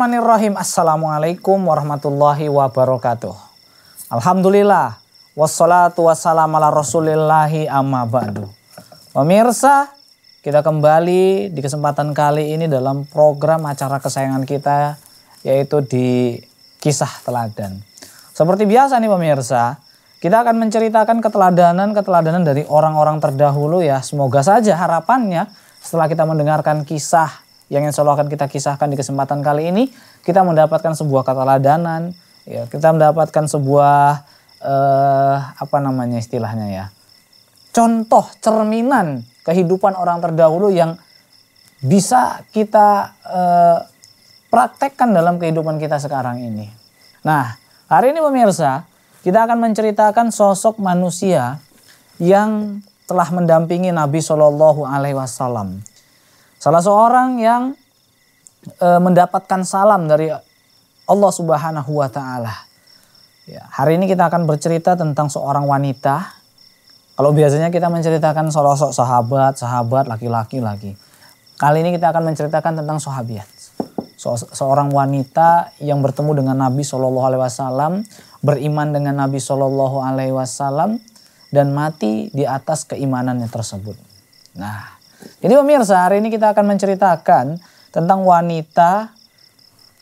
Bismillahirrahmanirrahim. Assalamualaikum warahmatullahi wabarakatuh. Alhamdulillah. Wassalatu wassalamu ala rasulillahi amma ba'du. Pemirsa, kita kembali di kesempatan kali ini dalam program acara kesayangan kita yaitu di kisah teladan. Seperti biasa nih pemirsa, kita akan menceritakan keteladanan-keteladanan dari orang-orang terdahulu ya. Semoga saja harapannya setelah kita mendengarkan kisah yang insya Allah akan kita kisahkan di kesempatan kali ini kita mendapatkan sebuah kata ladanan ya kita mendapatkan sebuah eh, apa namanya istilahnya ya contoh cerminan kehidupan orang terdahulu yang bisa kita eh, praktekkan dalam kehidupan kita sekarang ini nah hari ini pemirsa kita akan menceritakan sosok manusia yang telah mendampingi Nabi Shallallahu Alaihi Wasallam Salah seorang yang e, mendapatkan salam dari Allah Subhanahu wa taala. Ya, hari ini kita akan bercerita tentang seorang wanita. Kalau biasanya kita menceritakan sosok sahabat, sahabat laki-laki lagi. Kali ini kita akan menceritakan tentang sahabiat. So, seorang wanita yang bertemu dengan Nabi Shallallahu alaihi wasallam, beriman dengan Nabi Shallallahu alaihi wasallam dan mati di atas keimanannya tersebut. Nah, jadi pemirsa, hari ini kita akan menceritakan tentang wanita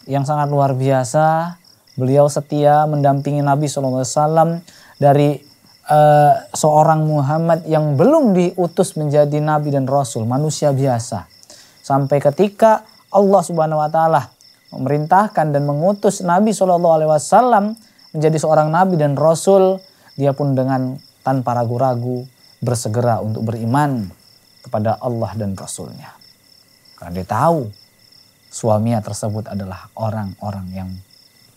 yang sangat luar biasa. Beliau setia mendampingi Nabi SAW dari uh, seorang Muhammad yang belum diutus menjadi nabi dan rasul, manusia biasa. Sampai ketika Allah Subhanahu wa taala memerintahkan dan mengutus Nabi Shallallahu alaihi wasallam menjadi seorang nabi dan rasul, dia pun dengan tanpa ragu-ragu bersegera untuk beriman kepada Allah dan Rasulnya. Karena dia tahu suaminya tersebut adalah orang-orang yang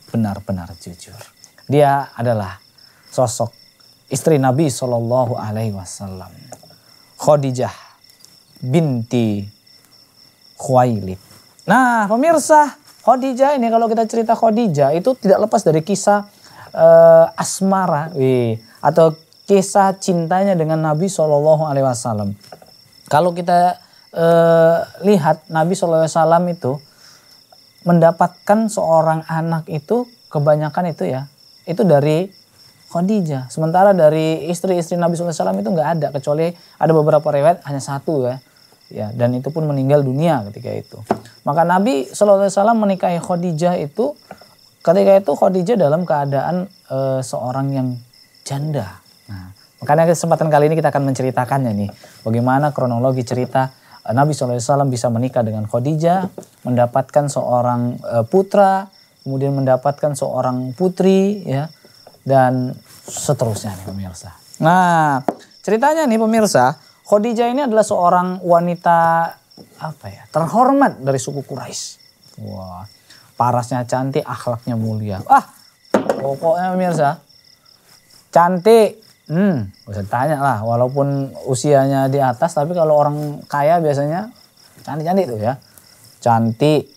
benar-benar jujur. Dia adalah sosok istri Nabi Shallallahu Alaihi Wasallam, Khadijah binti Khuailid. Nah, pemirsa, Khadijah ini kalau kita cerita Khadijah itu tidak lepas dari kisah uh, asmara, wih, atau kisah cintanya dengan Nabi Shallallahu Alaihi Wasallam. Kalau kita eh, lihat Nabi SAW itu mendapatkan seorang anak itu kebanyakan itu ya itu dari Khadijah. Sementara dari istri-istri Nabi SAW itu nggak ada kecuali ada beberapa riwayat hanya satu ya. Ya, dan itu pun meninggal dunia ketika itu. Maka Nabi SAW menikahi Khadijah itu ketika itu Khadijah dalam keadaan e, seorang yang janda. Makanya kesempatan kali ini kita akan menceritakannya nih. Bagaimana kronologi cerita eh, Nabi SAW bisa menikah dengan Khadijah, mendapatkan seorang eh, putra, kemudian mendapatkan seorang putri ya dan seterusnya nih pemirsa. Nah, ceritanya nih pemirsa, Khadijah ini adalah seorang wanita apa ya? terhormat dari suku Quraisy. Wah, parasnya cantik, akhlaknya mulia. Ah, pokoknya pemirsa cantik, Hmm, bisa tanya lah. Walaupun usianya di atas, tapi kalau orang kaya biasanya cantik-cantik tuh ya. Cantik,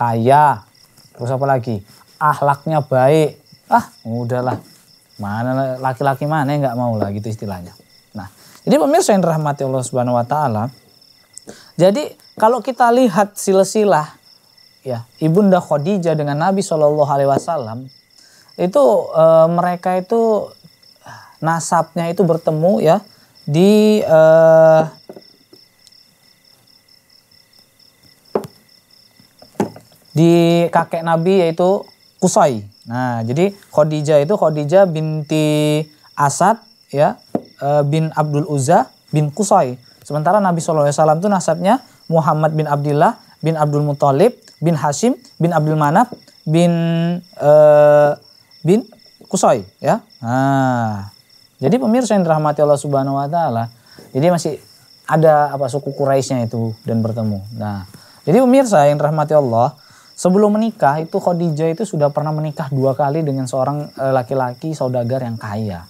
kaya, terus apa lagi? Ahlaknya baik. Ah, udahlah. Mana laki-laki mana yang nggak mau lah gitu istilahnya. Nah, jadi pemirsa yang dirahmati Allah Subhanahu wa taala. Jadi kalau kita lihat silsilah ya ibunda Khadijah dengan Nabi Shallallahu Alaihi Wasallam itu e, mereka itu nasabnya itu bertemu ya di uh, di kakek Nabi yaitu Kusai. Nah, jadi Khadijah itu Khadijah binti Asad ya uh, bin Abdul Uzza bin Kusai. Sementara Nabi SAW itu nasabnya Muhammad bin Abdullah bin Abdul Muthalib bin Hashim bin Abdul Manaf bin uh, bin Kusai ya. Nah, jadi pemirsa yang dirahmati Allah Subhanahu wa taala, jadi masih ada apa suku Quraisynya itu dan bertemu. Nah, jadi pemirsa yang dirahmati Allah, sebelum menikah itu Khadijah itu sudah pernah menikah dua kali dengan seorang eh, laki-laki saudagar yang kaya.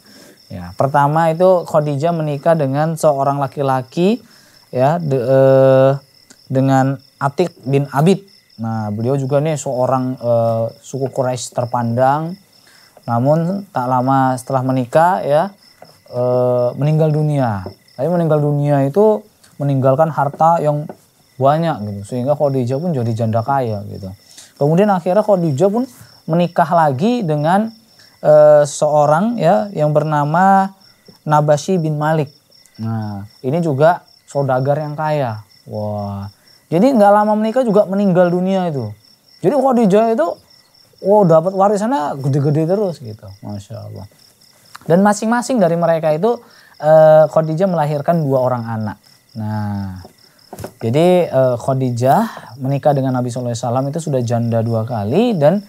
Ya, pertama itu Khadijah menikah dengan seorang laki-laki ya de, eh, dengan Atik bin Abid. Nah, beliau juga nih seorang eh, suku Quraisy terpandang namun tak lama setelah menikah ya e, meninggal dunia. Tapi meninggal dunia itu meninggalkan harta yang banyak gitu sehingga Khadijah pun jadi janda kaya gitu. Kemudian akhirnya Khadijah pun menikah lagi dengan e, seorang ya yang bernama Nabashi bin Malik. Nah, ini juga saudagar yang kaya. Wah. Jadi nggak lama menikah juga meninggal dunia itu. Jadi Khadijah itu oh dapat warisannya gede-gede terus gitu masya allah dan masing-masing dari mereka itu eh, Khadijah melahirkan dua orang anak nah jadi eh, Khadijah menikah dengan Nabi Sallallahu Alaihi Wasallam itu sudah janda dua kali dan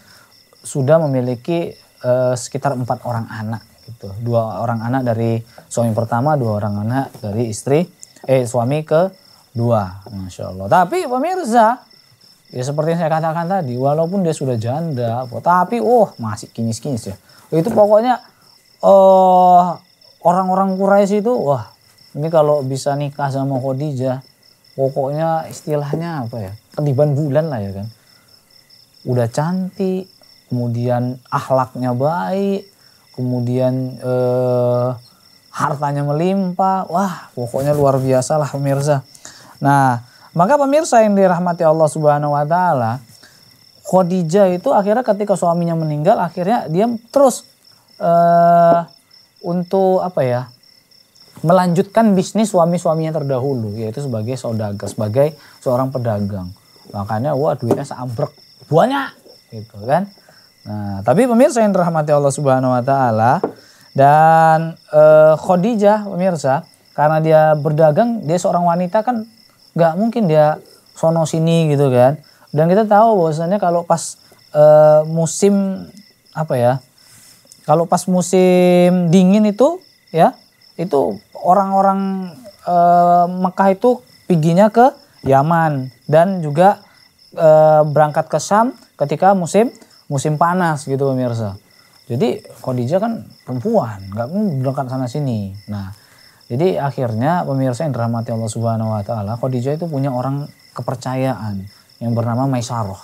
sudah memiliki uh, sekitar empat orang anak gitu dua orang anak dari suami pertama dua orang anak dari istri eh suami ke dua masya allah tapi pemirsa Ya seperti yang saya katakan tadi, walaupun dia sudah janda, tapi oh masih kinis-kinis ya. Itu pokoknya uh, orang-orang Quraisy itu wah ini kalau bisa nikah sama Khadijah, pokoknya istilahnya apa ya? Ketiban bulan lah ya kan. Udah cantik, kemudian akhlaknya baik, kemudian eh, hartanya melimpah. Wah, pokoknya luar biasa lah pemirsa. Nah, maka pemirsa yang dirahmati Allah Subhanahu wa taala, Khadijah itu akhirnya ketika suaminya meninggal akhirnya dia terus uh, untuk apa ya? melanjutkan bisnis suami-suaminya terdahulu yaitu sebagai saudagar, sebagai seorang pedagang. Makanya wah duitnya seambrek banyak gitu kan. Nah, tapi pemirsa yang dirahmati Allah Subhanahu wa taala dan uh, Khadijah pemirsa karena dia berdagang, dia seorang wanita kan nggak mungkin dia sono sini gitu kan dan kita tahu bahwasannya kalau pas uh, musim apa ya kalau pas musim dingin itu ya itu orang-orang uh, Mekah itu piginya ke Yaman dan juga uh, berangkat ke Sam ketika musim musim panas gitu pemirsa. Jadi Khadijah kan perempuan, nggak berangkat sana sini. Nah, jadi akhirnya pemirsa yang dirahmati Allah Subhanahu wa taala, Khadijah itu punya orang kepercayaan yang bernama Maisarah.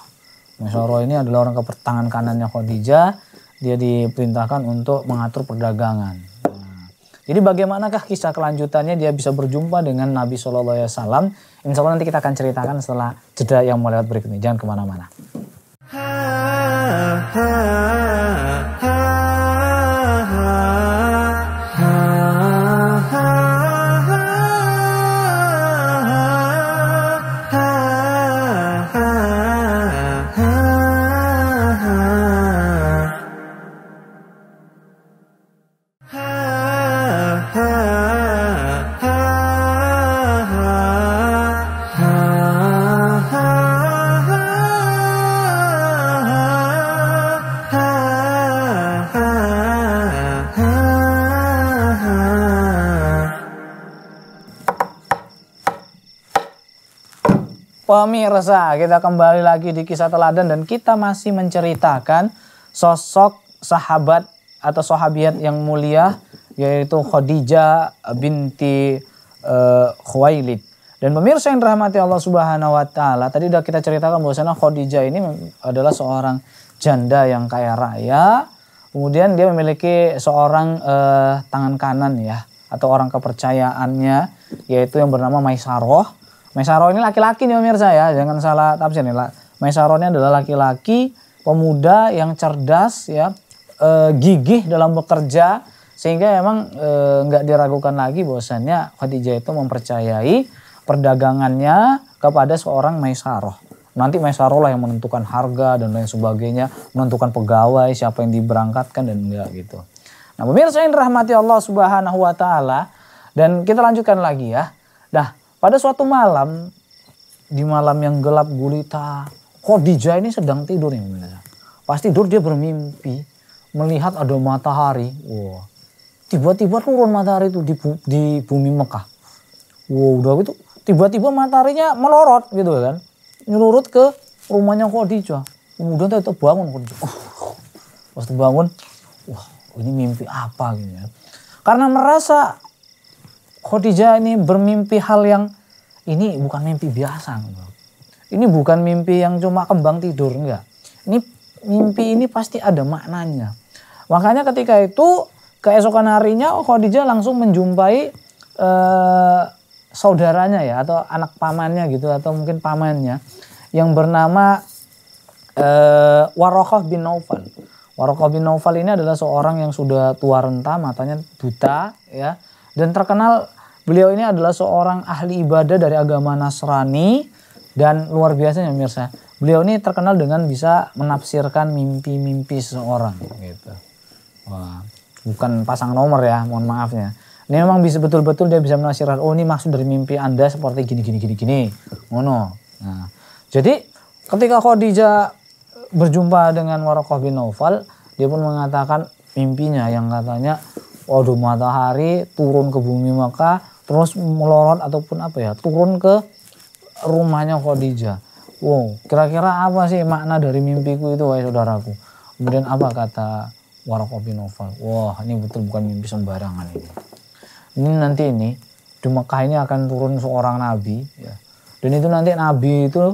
Maisarah ini adalah orang kepertangan kanannya Khadijah. Dia diperintahkan untuk mengatur perdagangan. jadi bagaimanakah kisah kelanjutannya dia bisa berjumpa dengan Nabi Shallallahu Alaihi Wasallam? Insya Allah nanti kita akan ceritakan setelah jeda yang mau lewat ini Jangan kemana-mana. Pemirsa, kita kembali lagi di kisah teladan dan kita masih menceritakan sosok sahabat atau sahabiat yang mulia yaitu Khadijah binti uh, Khuwailid. Dan pemirsa yang dirahmati Allah Subhanahu wa taala, tadi sudah kita ceritakan bahwa bahwasanya Khadijah ini adalah seorang janda yang kaya raya. Kemudian dia memiliki seorang uh, tangan kanan ya atau orang kepercayaannya yaitu yang bernama Maisaroh Mesaro ini laki-laki nih pemirsa ya, jangan salah tafsir nih. Mesaro ini adalah laki-laki pemuda yang cerdas ya, e, gigih dalam bekerja sehingga emang eh, nggak e, diragukan lagi bahwasannya Khadijah itu mempercayai perdagangannya kepada seorang Maisaroh. Nanti Maisaroh lah yang menentukan harga dan lain sebagainya, menentukan pegawai siapa yang diberangkatkan dan enggak gitu. Nah pemirsa yang dirahmati Allah Subhanahu Wa Taala dan kita lanjutkan lagi ya. Dah pada suatu malam, di malam yang gelap gulita, Khadijah ini sedang tidur nih pemirsa. Pas tidur dia bermimpi melihat ada matahari. Wah, tiba-tiba turun matahari itu di, bu di bumi Mekah. Wah, udah gitu tiba-tiba mataharinya melorot gitu kan. Nyelurut ke rumahnya Khadijah. Kemudian itu bangun Khadijah. Uh, pas bangun, wah ini mimpi apa gitu ya. Karena merasa Khadijah ini bermimpi hal yang ini bukan mimpi biasa. Ini bukan mimpi yang cuma kembang tidur enggak. Ini mimpi ini pasti ada maknanya. Makanya ketika itu keesokan harinya Khadijah langsung menjumpai eh, saudaranya ya atau anak pamannya gitu atau mungkin pamannya yang bernama eh, Warokoh bin Naufal. Warokoh bin Naufal ini adalah seorang yang sudah tua renta, matanya buta ya dan terkenal Beliau ini adalah seorang ahli ibadah dari agama Nasrani dan luar biasanya pemirsa. Beliau ini terkenal dengan bisa menafsirkan mimpi-mimpi seseorang gitu. Wah, bukan pasang nomor ya, mohon maafnya. Ini memang bisa betul-betul dia bisa menafsirkan, oh ini maksud dari mimpi Anda seperti gini gini gini gini. Ngono. Nah, jadi ketika Khadijah berjumpa dengan Warokoh bin Nawfal, dia pun mengatakan mimpinya yang katanya waduh matahari turun ke bumi maka terus melorot ataupun apa ya turun ke rumahnya Khadijah. Wow, kira-kira apa sih makna dari mimpiku itu wahai saudaraku? Kemudian apa kata Warokoh bin Wah, ini betul bukan mimpi sembarangan ini. Ini nanti ini di Mekah ini akan turun seorang nabi ya. Dan itu nanti nabi itu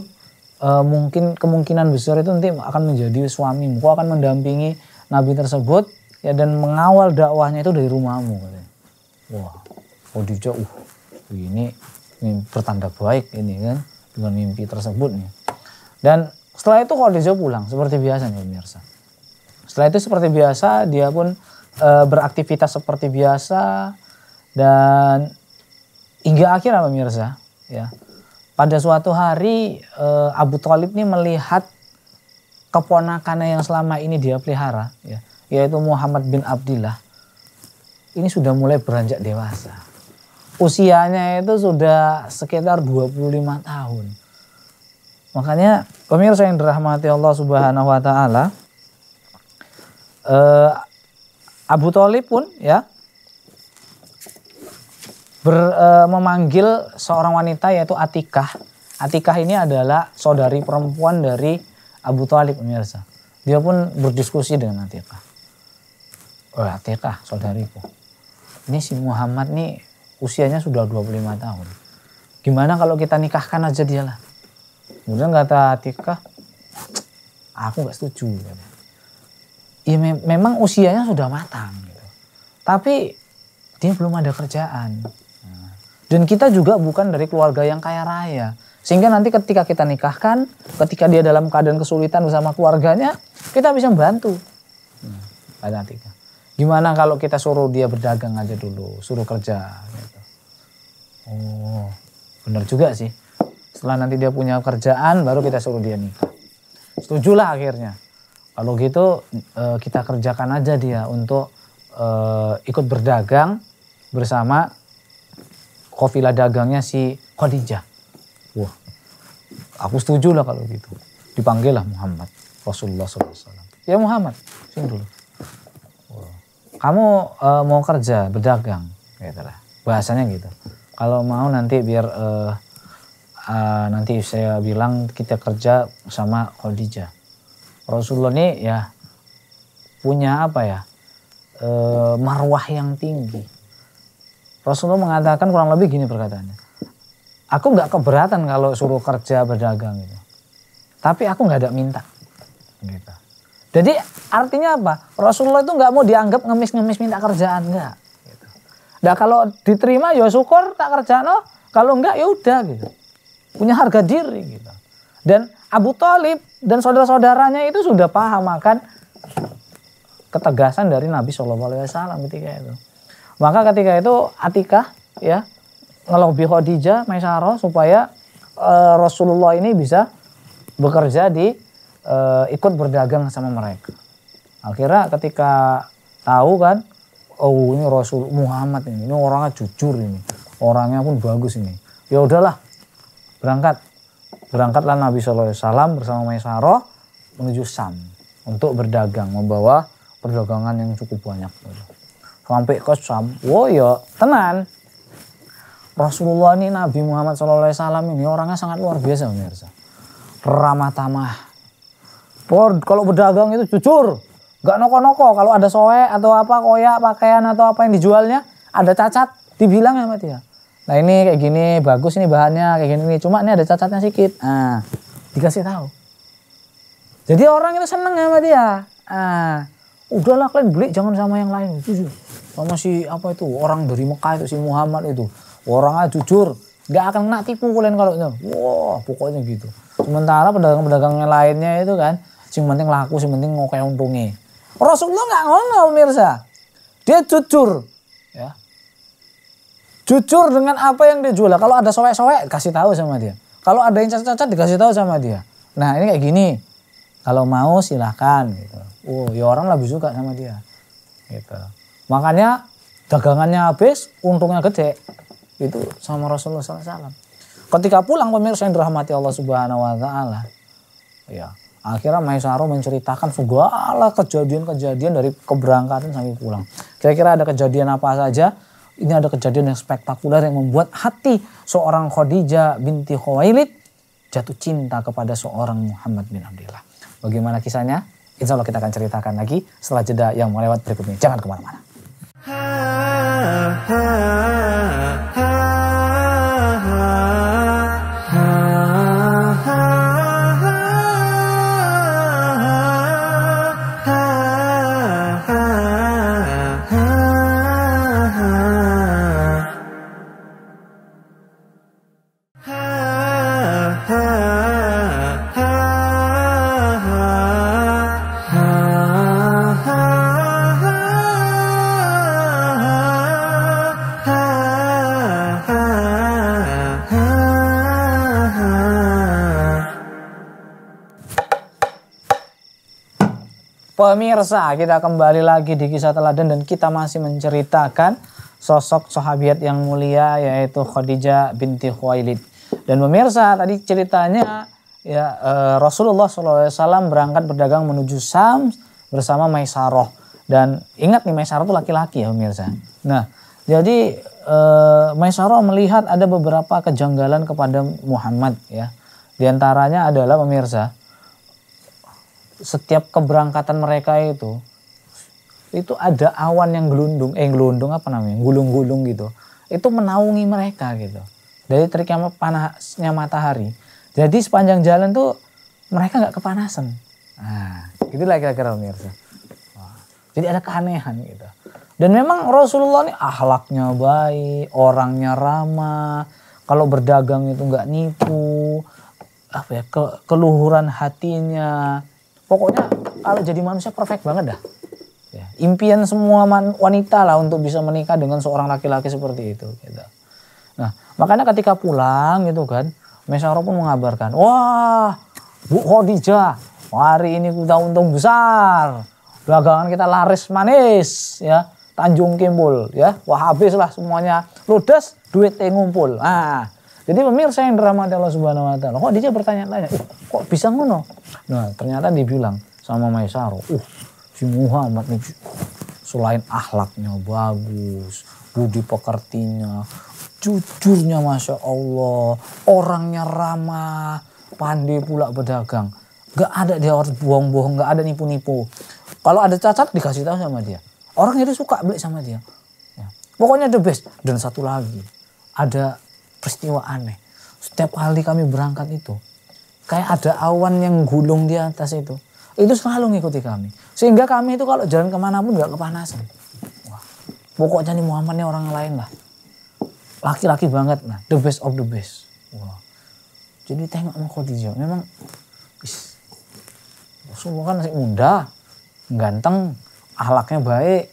e, mungkin kemungkinan besar itu nanti akan menjadi suamimu. Kau akan mendampingi nabi tersebut ya dan mengawal dakwahnya itu dari rumahmu Wah, Wah, oh Dijo, uh ini, ini pertanda baik ini kan dengan mimpi tersebut nih dan setelah itu Khadijah pulang seperti biasa nih pemirsa setelah itu seperti biasa dia pun e, beraktivitas seperti biasa dan hingga akhirnya pemirsa ya pada suatu hari e, Abu Talib ini melihat keponakannya yang selama ini dia pelihara ya yaitu Muhammad bin Abdullah ini sudah mulai beranjak dewasa usianya itu sudah sekitar 25 tahun. Makanya pemirsa yang dirahmati Allah Subhanahu wa taala eh, Abu Thalib pun ya ber, eh, memanggil seorang wanita yaitu Atikah. Atikah ini adalah saudari perempuan dari Abu Thalib pemirsa. Dia pun berdiskusi dengan Atikah. Oh, Atikah, saudariku. Ini si Muhammad nih usianya sudah 25 tahun. Gimana kalau kita nikahkan aja dia lah. Kemudian kata Tika, aku gak setuju. Ya, ya me memang usianya sudah matang. Gitu. Tapi dia belum ada kerjaan. Dan kita juga bukan dari keluarga yang kaya raya. Sehingga nanti ketika kita nikahkan, ketika dia dalam keadaan kesulitan bersama keluarganya, kita bisa membantu. Kata Tika. Gimana kalau kita suruh dia berdagang aja dulu, suruh kerja. Gitu. Oh, benar juga sih. Setelah nanti dia punya kerjaan, baru kita suruh dia nikah. Setujulah akhirnya. Kalau gitu eh, kita kerjakan aja dia untuk eh, ikut berdagang bersama kofila dagangnya si Khadijah. Wah, aku setuju lah kalau gitu. Dipanggil lah Muhammad Rasulullah SAW. Ya Muhammad, sini dulu kamu uh, mau kerja berdagang gitu lah bahasanya gitu kalau mau nanti biar uh, uh, nanti saya bilang kita kerja sama Khadijah Rasulullah ini ya punya apa ya uh, marwah yang tinggi Rasulullah mengatakan kurang lebih gini perkataannya aku nggak keberatan kalau suruh kerja berdagang gitu tapi aku nggak ada minta gitu jadi artinya apa? Rasulullah itu nggak mau dianggap ngemis-ngemis minta kerjaan nggak. Nah kalau diterima ya syukur tak kerjaan loh. Kalau enggak ya udah gitu. Punya harga diri gitu. Dan Abu Talib dan saudara-saudaranya itu sudah paham akan ketegasan dari Nabi Shallallahu Alaihi Wasallam ketika itu. Maka ketika itu Atikah ya ngelobi Khadijah, Maisarah supaya uh, Rasulullah ini bisa bekerja di e, ikut berdagang sama mereka. Akhirnya ketika tahu kan, oh ini Rasul Muhammad ini, ini orangnya jujur ini, orangnya pun bagus ini. Ya udahlah, berangkat. Berangkatlah Nabi Shallallahu Alaihi Wasallam bersama Maisaroh menuju Sam untuk berdagang, membawa perdagangan yang cukup banyak. Sampai ke Sam, wo yo ya, tenan. Rasulullah ini Nabi Muhammad Shallallahu Alaihi Wasallam ini orangnya sangat luar biasa pemirsa. Ramah tamah, Por, kalau berdagang itu jujur, nggak noko-noko. Kalau ada soe atau apa koya pakaian atau apa yang dijualnya ada cacat, dibilang ya sama dia. Nah ini kayak gini bagus ini bahannya kayak gini nih. Cuma ini ada cacatnya sedikit. Ah dikasih tahu. Jadi orang itu seneng ya sama dia. Ah, udahlah kalian beli jangan sama yang lain. Jujur. Sama si apa itu orang dari Mekah itu si Muhammad itu. Orangnya jujur, nggak akan kena tipu kalian kalau itu. Wah, wow, pokoknya gitu. Sementara pedagang-pedagang lainnya itu kan Sing penting laku, sing penting ngoke untunge. Rasulullah nggak ngono pemirsa. Dia jujur. Ya. Jujur dengan apa yang dia jual. Kalau ada soek-soek kasih tahu sama dia. Kalau ada yang cacat-cacat dikasih tahu sama dia. Nah ini kayak gini. Kalau mau silahkan gitu. Oh, ya orang lebih suka sama dia. Gitu. Makanya dagangannya habis, untungnya gede. Itu sama Rasulullah SAW. Ketika pulang pemirsa yang dirahmati Allah Subhanahu wa taala. Ya. Akhirnya Maisaro menceritakan segala kejadian-kejadian dari keberangkatan sampai pulang. Kira-kira ada kejadian apa saja? Ini ada kejadian yang spektakuler yang membuat hati seorang Khadijah binti Khawailid jatuh cinta kepada seorang Muhammad bin Abdullah. Bagaimana kisahnya? Insya Allah kita akan ceritakan lagi setelah jeda yang melewat berikutnya. Jangan kemana-mana. pemirsa, kita kembali lagi di kisah teladan dan kita masih menceritakan sosok Sahabat yang mulia yaitu Khadijah binti Khuwailid. Dan pemirsa, tadi ceritanya ya eh, Rasulullah SAW berangkat berdagang menuju Sam bersama Maisaroh. Dan ingat nih Maisaroh itu laki-laki ya pemirsa. Nah, jadi e, Maisaroh melihat ada beberapa kejanggalan kepada Muhammad ya. Di antaranya adalah pemirsa, setiap keberangkatan mereka itu itu ada awan yang gelundung eh gelundung apa namanya gulung-gulung gitu itu menaungi mereka gitu dari teriknya panasnya matahari jadi sepanjang jalan tuh mereka nggak kepanasan nah itulah kira-kira pemirsa jadi ada keanehan gitu dan memang Rasulullah ini ahlaknya baik orangnya ramah kalau berdagang itu nggak nipu apa ya ke, keluhuran hatinya pokoknya kalau jadi manusia perfect banget dah. Ya, impian semua man, wanita lah untuk bisa menikah dengan seorang laki-laki seperti itu. Gitu. Nah, makanya ketika pulang gitu kan, Mesaro pun mengabarkan, wah Bu Khadijah, hari ini kita untung besar, dagangan kita laris manis, ya Tanjung Kimpul, ya, wah habislah semuanya, ludes duit ngumpul. Nah, jadi pemirsa yang dirahmati Allah Subhanahu wa taala, kok dia bertanya-tanya, kok bisa ngono? Nah, ternyata dibilang sama Maisaro, uh, si Muhammad nih selain akhlaknya bagus, budi pekertinya, jujurnya Masya Allah, orangnya ramah, pandai pula berdagang. Gak ada dia harus bohong-bohong, gak ada nipu-nipu. Kalau ada cacat dikasih tahu sama dia. Orang itu suka beli sama dia. Ya. Pokoknya the best. Dan satu lagi, ada peristiwa aneh. Setiap kali kami berangkat itu, kayak ada awan yang gulung di atas itu. Itu selalu ngikuti kami. Sehingga kami itu kalau jalan kemana pun gak kepanasan. Wah, pokoknya nih Muhammad nih orang lain lah. Laki-laki banget nah, the best of the best. Wah. Jadi tengok sama Khadijah, memang semua Rasulullah kan masih muda, ganteng, ahlaknya baik.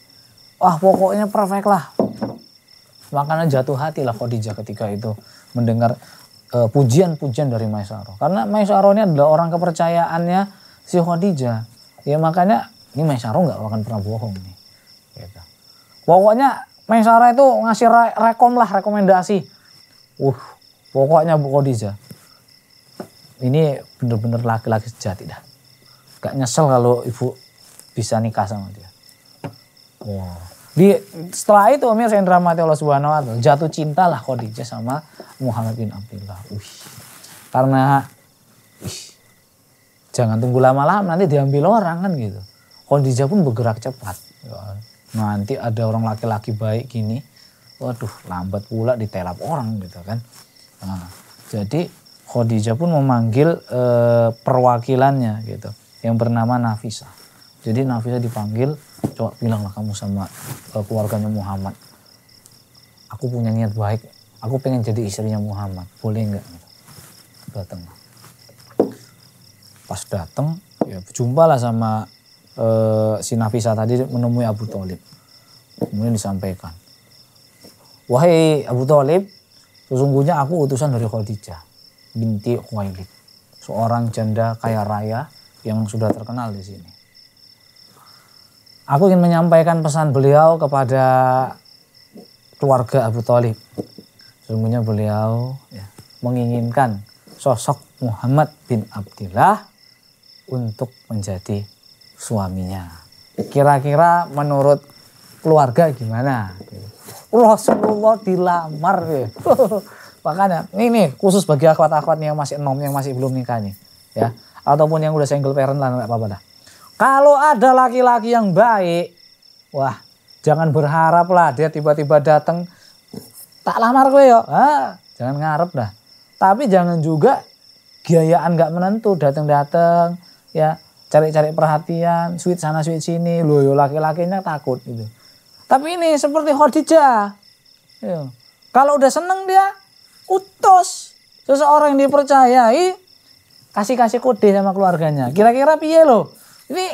Wah pokoknya perfect lah Makanya jatuh hati lah Khadijah ketika itu mendengar eh, pujian-pujian uh, dari Maisaroh. Karena Maisaroh ini adalah orang kepercayaannya si Khadijah. Ya makanya ini Maisaroh nggak akan pernah bohong nih. Gitu. Pokoknya Maisaroh itu ngasih re rekom lah rekomendasi. Uh, pokoknya Bu Khadijah. Ini bener-bener laki-laki sejati dah. Gak nyesel kalau ibu bisa nikah sama dia. Wow. Di, setelah itu Amir Yos mati dirahmati Allah Subhanahu wa taala, jatuh cinta lah Khadijah sama Muhammad bin Abdullah. Wih. Karena jangan tunggu lama-lama nanti diambil orang kan gitu. Khadijah pun bergerak cepat. Ya. Nah, nanti ada orang laki-laki baik gini, waduh lambat pula ditelap orang gitu kan. Nah, jadi Khadijah pun memanggil eh, perwakilannya gitu, yang bernama Nafisa. Jadi Nafisa dipanggil coba bilanglah kamu sama eh, keluarganya Muhammad aku punya niat baik aku pengen jadi istrinya Muhammad boleh nggak datang pas datang ya berjumpa lah sama uh, si Nafisa tadi menemui Abu Talib kemudian disampaikan wahai Abu Talib sesungguhnya aku utusan dari Khadijah binti Khuwailid seorang janda kaya raya yang sudah terkenal di sini Aku ingin menyampaikan pesan beliau kepada keluarga Abu Talib. Sesungguhnya beliau ya, menginginkan sosok Muhammad bin Abdullah untuk menjadi suaminya. Kira-kira menurut keluarga gimana? Rasulullah dilamar. Ya. Makanya ini khusus bagi akhwat-akhwat yang masih enom yang masih belum nikah nih ya ataupun yang udah single parent lah nggak apa-apa dah kalau ada laki-laki yang baik, wah jangan berharap lah dia tiba-tiba datang tak lamar gue yo. Ah, jangan ngarep dah. Tapi jangan juga gayaan nggak menentu datang-datang ya cari-cari perhatian, sweet sana sweet sini, loyo yo laki-lakinya takut gitu. Tapi ini seperti Khadijah. Kalau udah seneng dia utus seseorang yang dipercayai kasih-kasih kode sama keluarganya. Kira-kira piye loh? Ini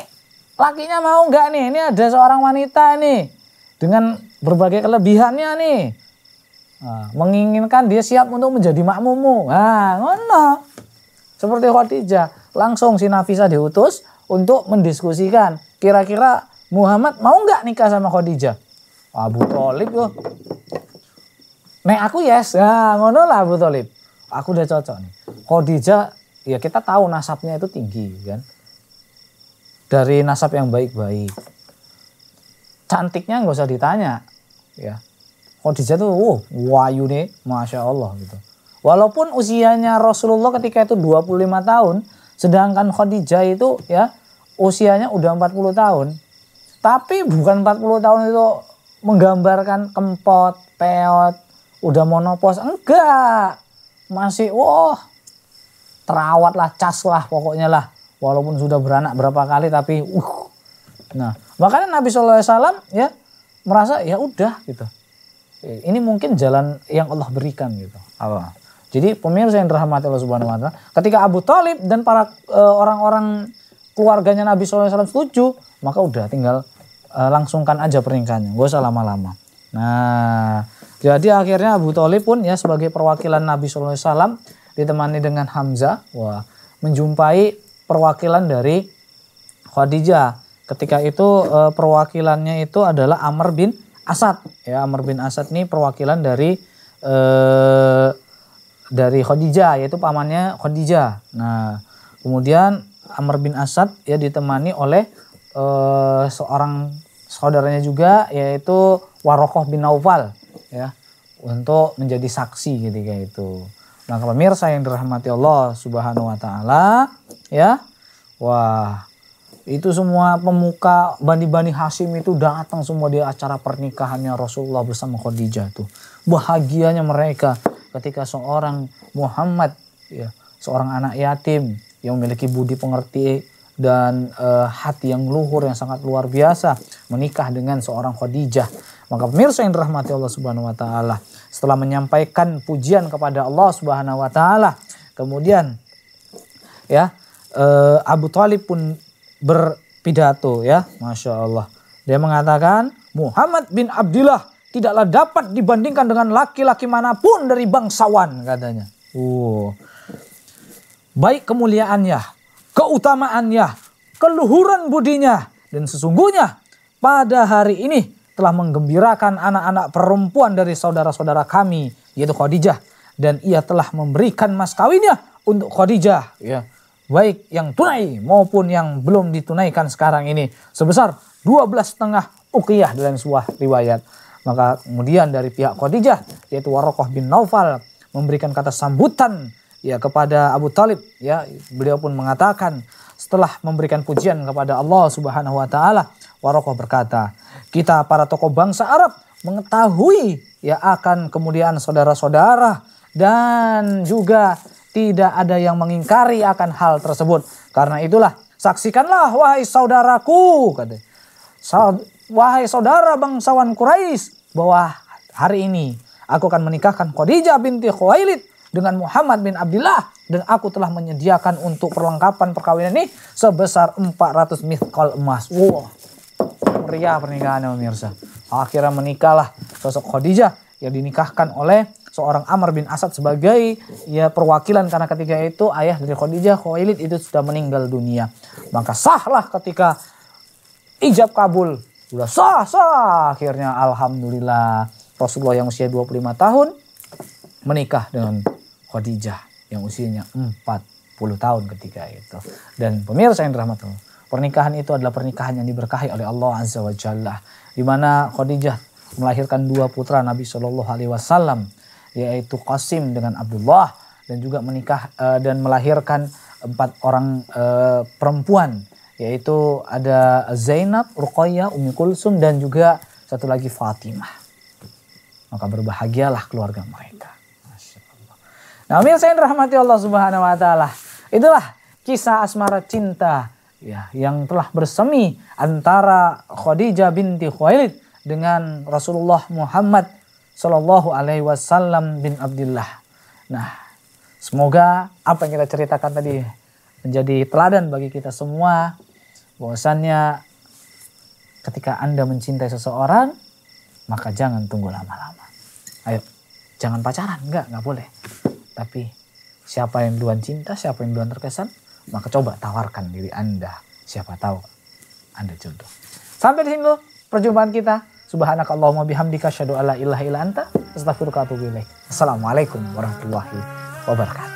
lakinya mau nggak nih? Ini ada seorang wanita nih dengan berbagai kelebihannya nih. Nah, menginginkan dia siap untuk menjadi makmumu. Nah, ngono. Seperti Khadijah, langsung si Nafisa diutus untuk mendiskusikan kira-kira Muhammad mau nggak nikah sama Khadijah? Abu Talib loh. Nek aku yes, nah, ngono lah Abu Talib. Aku udah cocok nih. Khadijah ya kita tahu nasabnya itu tinggi kan dari nasab yang baik-baik. Cantiknya nggak usah ditanya, ya. Khadijah tuh, uh, wayu nih, masya Allah gitu. Walaupun usianya Rasulullah ketika itu 25 tahun, sedangkan Khadijah itu ya usianya udah 40 tahun. Tapi bukan 40 tahun itu menggambarkan kempot, peot, udah monopos. Enggak. Masih, wah, terawat lah, cas lah pokoknya lah walaupun sudah beranak berapa kali tapi uh. Nah, makanya Nabi Alaihi Wasallam ya merasa ya udah gitu. Ini mungkin jalan yang Allah berikan gitu. Allah. Jadi pemirsa yang dirahmati Allah Subhanahu wa taala, ketika Abu Talib dan para e, orang-orang keluarganya Nabi Alaihi Wasallam setuju, maka udah tinggal e, langsungkan aja pernikahannya, gak usah lama-lama. Nah, jadi akhirnya Abu Talib pun ya sebagai perwakilan Nabi Alaihi Wasallam ditemani dengan Hamzah, wah menjumpai perwakilan dari Khadijah. Ketika itu uh, perwakilannya itu adalah Amr bin Asad. Ya, Amr bin Asad ini perwakilan dari uh, dari Khadijah yaitu pamannya Khadijah. Nah, kemudian Amr bin Asad ya ditemani oleh uh, seorang saudaranya juga yaitu Warokoh bin Naufal ya untuk menjadi saksi ketika itu. Nah, pemirsa yang dirahmati Allah Subhanahu wa taala, ya. Wah, itu semua pemuka Bani-Bani Hashim itu datang semua di acara pernikahannya Rasulullah bersama Khadijah tuh. Bahagianya mereka ketika seorang Muhammad ya, seorang anak yatim yang memiliki budi pengerti dan e, hati yang luhur yang sangat luar biasa menikah dengan seorang Khadijah. Maka pemirsa yang dirahmati Allah Subhanahu wa taala, setelah menyampaikan pujian kepada Allah Subhanahu wa taala, kemudian ya uh, Abu Talib pun berpidato ya, masya Allah. Dia mengatakan Muhammad bin Abdullah tidaklah dapat dibandingkan dengan laki-laki manapun dari bangsawan katanya. Uh. Baik kemuliaannya, keutamaannya, keluhuran budinya dan sesungguhnya pada hari ini telah menggembirakan anak-anak perempuan dari saudara-saudara kami yaitu Khadijah dan ia telah memberikan mas kawinnya untuk Khadijah ya baik yang tunai maupun yang belum ditunaikan sekarang ini sebesar 12,5 ukiyah dalam sebuah riwayat. Maka kemudian dari pihak Khadijah yaitu Warokoh bin Naufal memberikan kata sambutan ya kepada Abu Talib ya beliau pun mengatakan setelah memberikan pujian kepada Allah Subhanahu wa taala Warokoh berkata kita para tokoh bangsa Arab mengetahui ya akan kemudian saudara-saudara dan juga tidak ada yang mengingkari akan hal tersebut. Karena itulah, saksikanlah wahai saudaraku. Kata. Wahai saudara bangsawan Quraisy bahwa hari ini aku akan menikahkan Khadijah binti Khuwailid dengan Muhammad bin Abdullah dan aku telah menyediakan untuk perlengkapan perkawinan ini sebesar 400 mithkal emas. Wow, meriah pernikahannya, pemirsa. Akhirnya menikahlah sosok Khadijah yang dinikahkan oleh seorang Amr bin Asad sebagai ya perwakilan karena ketika itu ayah dari Khadijah Khalid itu sudah meninggal dunia. Maka sahlah ketika ijab kabul. Sudah sah, sah. Akhirnya alhamdulillah Rasulullah yang usia 25 tahun menikah dengan Khadijah yang usianya 40 tahun ketika itu. Dan pemirsa yang dirahmati pernikahan itu adalah pernikahan yang diberkahi oleh Allah Azza wa Jalla di mana Khadijah melahirkan dua putra Nabi Shallallahu Alaihi Wasallam yaitu Qasim dengan Abdullah dan juga menikah uh, dan melahirkan empat orang uh, perempuan yaitu ada Zainab, Ruqayyah, Umi Kulsum dan juga satu lagi Fatimah. Maka berbahagialah keluarga mereka. Nah, saya rahmati Allah Subhanahu wa taala. Itulah kisah asmara cinta ya yang telah bersemi antara Khadijah binti Khuwailid dengan Rasulullah Muhammad Shallallahu Alaihi Wasallam bin Abdullah. Nah, semoga apa yang kita ceritakan tadi menjadi teladan bagi kita semua. Bahwasannya ketika Anda mencintai seseorang, maka jangan tunggu lama-lama. Ayo, jangan pacaran, enggak, enggak boleh. Tapi siapa yang duluan cinta, siapa yang duluan terkesan, maka coba tawarkan diri Anda. Siapa tahu Anda jodoh. Sampai di sini dulu perjumpaan kita. Subhanakallahumma bihamdika syadu ala ilaha ila anta astaghfiruka Assalamualaikum warahmatullahi wabarakatuh.